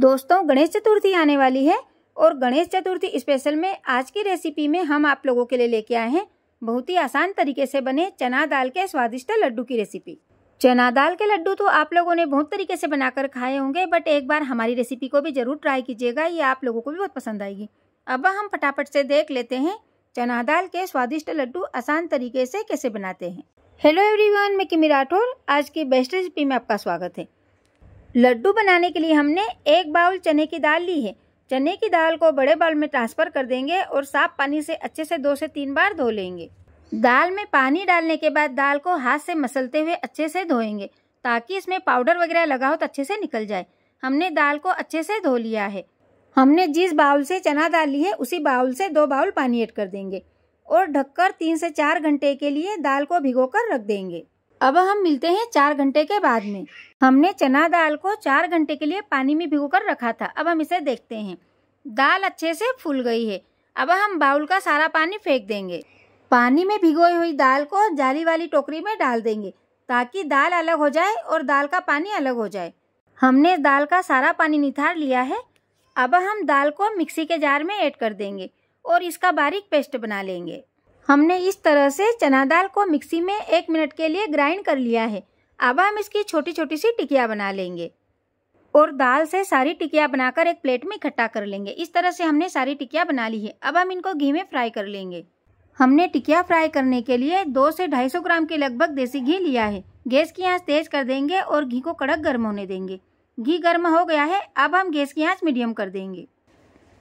दोस्तों गणेश चतुर्थी आने वाली है और गणेश चतुर्थी स्पेशल में आज की रेसिपी में हम आप लोगों के लिए लेके आए हैं बहुत ही आसान तरीके से बने चना दाल के स्वादिष्ट लड्डू की रेसिपी चना दाल के लड्डू तो आप लोगों ने बहुत तरीके से बनाकर खाए होंगे बट एक बार हमारी रेसिपी को भी जरूर ट्राई कीजिएगा ये आप लोगों को भी बहुत पसंद आएगी अब हम फटाफट से देख लेते हैं चना दाल के स्वादिष्ट लड्डू आसान तरीके से कैसे बनाते हैं हेलो एवरीवन मैं किमी राठौर आज की बेस्ट रेसिपी में आपका स्वागत है लड्डू बनाने के लिए हमने एक बाउल चने की दाल ली है चने की दाल को बड़े बाउल में ट्रांसफ़र कर देंगे और साफ पानी से अच्छे से दो से तीन बार धो लेंगे दाल में पानी डालने के बाद दाल को हाथ से मसलते हुए अच्छे से धोएंगे ताकि इसमें पाउडर वगैरह लगा हो तो अच्छे से निकल जाए हमने दाल को अच्छे से धो लिया है हमने जिस बाउल से चना दाल ली है उसी बाउल से दो बाउल पानी ऐड कर देंगे और ढककर तीन से चार घंटे के लिए दाल को भिगोकर रख देंगे अब हम मिलते हैं चार घंटे के बाद में हमने चना दाल को चार घंटे के लिए पानी में भिगोकर रखा था अब हम इसे देखते हैं दाल अच्छे से फूल गई है अब हम बाउल का सारा पानी फेंक देंगे पानी में भिगोई हुई दाल को जाली वाली टोकरी में डाल देंगे ताकि दाल अलग हो जाए और दाल का पानी अलग हो जाए हमने दाल का सारा पानी निथार लिया है अब हम दाल को मिक्सी के जार में ऐड कर देंगे और इसका बारीक पेस्ट बना लेंगे हमने इस तरह से चना दाल को मिक्सी में एक मिनट के लिए ग्राइंड कर लिया है अब हम इसकी छोटी छोटी सी टिकिया बना लेंगे और दाल से सारी टिकिया बनाकर एक प्लेट में इकट्ठा कर लेंगे इस तरह से हमने सारी टिकिया बना ली है अब हम इनको घी में फ्राई कर लेंगे हमने टिकिया फ्राई करने के लिए दो से ढाई सौ ग्राम के लगभग देसी घी लिया है गैस की आंच तेज कर देंगे और घी को कड़क गर्म होने देंगे घी गर्म हो गया है अब हम गैस की आंच मीडियम कर देंगे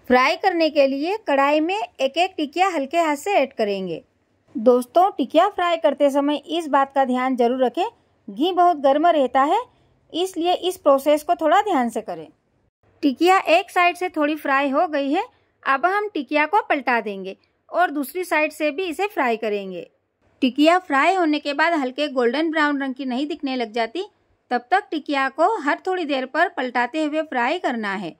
फ्राई करने के लिए कढ़ाई में एक एक टिकिया हल्के हाथ से ऐड करेंगे दोस्तों टिकिया फ्राई करते समय इस बात का ध्यान जरूर रखें घी बहुत गर्म रहता है इसलिए इस प्रोसेस को थोड़ा ध्यान से करें टिकिया एक साइड से थोड़ी फ्राई हो गई है अब हम टिकिया को पलटा देंगे और दूसरी साइड से भी इसे फ्राई करेंगे टिकिया फ्राई होने के बाद हल्के गोल्डन ब्राउन रंग की नहीं दिखने लग जाती तब तक टिकिया को हर थोड़ी देर पर पलटाते हुए फ्राई करना है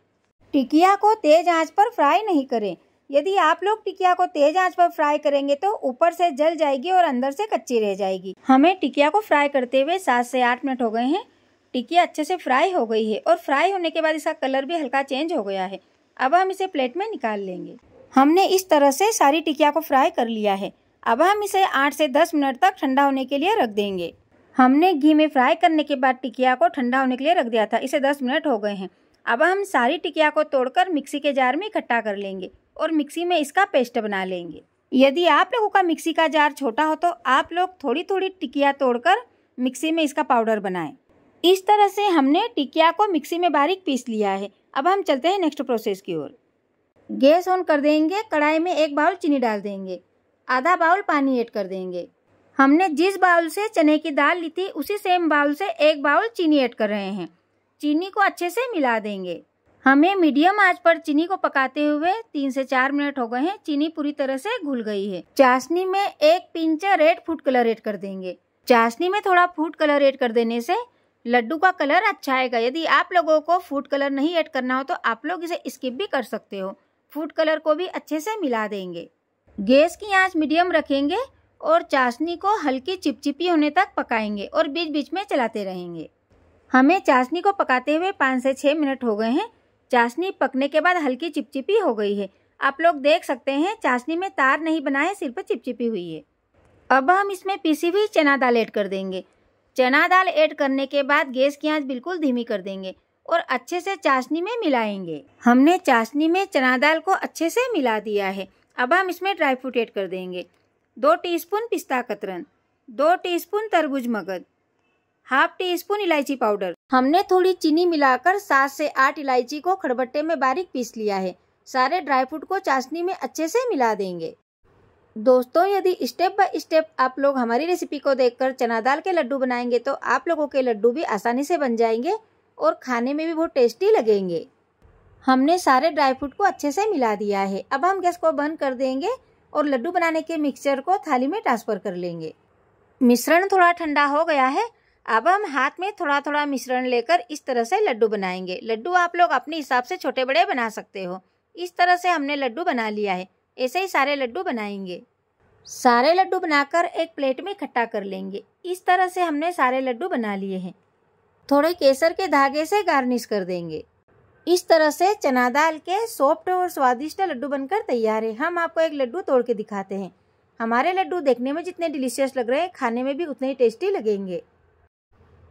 टिकिया को तेज आंच पर फ्राई नहीं करें यदि आप लोग टिकिया को तेज आंच पर फ्राई करेंगे तो ऊपर से जल जाएगी और अंदर से कच्ची रह जाएगी हमें टिकिया को फ्राई करते हुए सात से आठ मिनट हो गए हैं टिकिया अच्छे से फ्राई हो गई है और फ्राई होने के बाद इसका कलर भी हल्का चेंज हो गया है अब हम इसे प्लेट में निकाल लेंगे हमने इस तरह से सारी टिकिया को फ्राई कर लिया है अब हम इसे आठ से दस मिनट तक ठंडा होने के लिए रख देंगे हमने घी में फ्राई करने के बाद टिकिया को ठंडा होने के लिए रख दिया था इसे दस मिनट हो गए हैं अब हम सारी टिकिया को तोड़कर मिक्सी के जार में इकट्ठा कर लेंगे और मिक्सी में इसका पेस्ट बना लेंगे यदि आप लोगों का मिक्सी का जार छोटा हो तो आप लोग थोड़ी थोड़ी टिकिया तोड़कर मिक्सी में इसका पाउडर बनाएं इस तरह से हमने टिकिया को मिक्सी में बारीक पीस लिया है अब हम चलते हैं नेक्स्ट प्रोसेस की ओर गैस ऑन कर देंगे कढ़ाई में एक बाउल चीनी डाल देंगे आधा बाउल पानी ऐड कर देंगे हमने जिस बाउल से चने की दाल ली थी उसी सेम बाउल से एक बाउल चीनी ऐड कर रहे हैं चीनी को अच्छे से मिला देंगे हमें मीडियम आंच पर चीनी को पकाते हुए तीन से चार मिनट हो गए हैं चीनी पूरी तरह से घुल गई है चाशनी में एक pinch red food colour add कर देंगे चाशनी में थोड़ा फूड कलर एड कर देने से लड्डू का कलर अच्छा आएगा यदि आप लोगों को फूड कलर नहीं ऐड करना हो तो आप लोग इसे स्किप भी कर सकते हो फूड कलर को भी अच्छे से मिला देंगे गैस की आंच मीडियम रखेंगे और चाशनी को हल्की चिपचिपी होने तक पकाएंगे और बीच बीच में चलाते रहेंगे हमें चाशनी को पकाते हुए पाँच से छः मिनट हो गए हैं चाशनी पकने के बाद हल्की चिपचिपी हो गई है आप लोग देख सकते हैं चाशनी में तार नहीं बनाए सिर्फ चिपचिपी हुई है अब हम इसमें पीसी हुई चना दाल ऐड कर देंगे चना दाल ऐड करने के बाद गैस की आंच बिल्कुल धीमी कर देंगे और अच्छे से चाशनी में मिलाएंगे हमने चाशनी में चना दाल को अच्छे से मिला दिया है अब हम इसमें ड्राई फ्रूट ऐड कर देंगे दो टीस्पून पिस्ता कतरन दो टीस्पून तरबूज मगध हाफ टी स्पून इलायची पाउडर हमने थोड़ी चीनी मिलाकर सात से आठ इलायची को खड़बट्टे में बारीक पीस लिया है सारे ड्राई फ्रूट को चाशनी में अच्छे से मिला देंगे दोस्तों यदि स्टेप बाय स्टेप आप लोग हमारी रेसिपी को देखकर चना दाल के लड्डू बनाएंगे तो आप लोगों के लड्डू भी आसानी से बन जाएंगे और खाने में भी बहुत टेस्टी लगेंगे हमने सारे ड्राई फ्रूट को अच्छे से मिला दिया है अब हम गैस को बंद कर देंगे और लड्डू बनाने के मिक्सचर को थाली में ट्रांसफर कर लेंगे मिश्रण थोड़ा ठंडा हो गया है अब हम हाथ में थोड़ा थोड़ा मिश्रण लेकर इस तरह से लड्डू बनाएंगे लड्डू आप लोग अपने हिसाब से छोटे बड़े बना सकते हो इस तरह से हमने लड्डू बना लिया है ऐसे ही सारे लड्डू बनाएंगे सारे लड्डू बनाकर एक प्लेट में इकट्ठा कर लेंगे इस तरह से हमने सारे लड्डू बना लिए हैं थोड़े केसर के धागे से गार्निश कर देंगे इस तरह से चना दाल के सॉफ्ट और स्वादिष्ट लड्डू बनकर तैयार है हम आपको एक लड्डू तोड़ के दिखाते हैं हमारे लड्डू देखने में जितने डिलीशियस लग रहे हैं खाने में भी उतने ही टेस्टी लगेंगे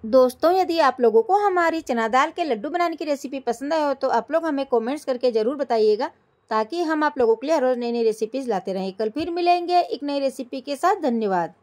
दोस्तों यदि आप लोगों को हमारी चना दाल के लड्डू बनाने की रेसिपी पसंद आए हो तो आप लोग हमें कमेंट्स करके ज़रूर बताइएगा ताकि हम आप लोगों के लिए हर रोज़ नई नई रेसिपीज़ लाते रहें कल फिर मिलेंगे एक नई रेसिपी के साथ धन्यवाद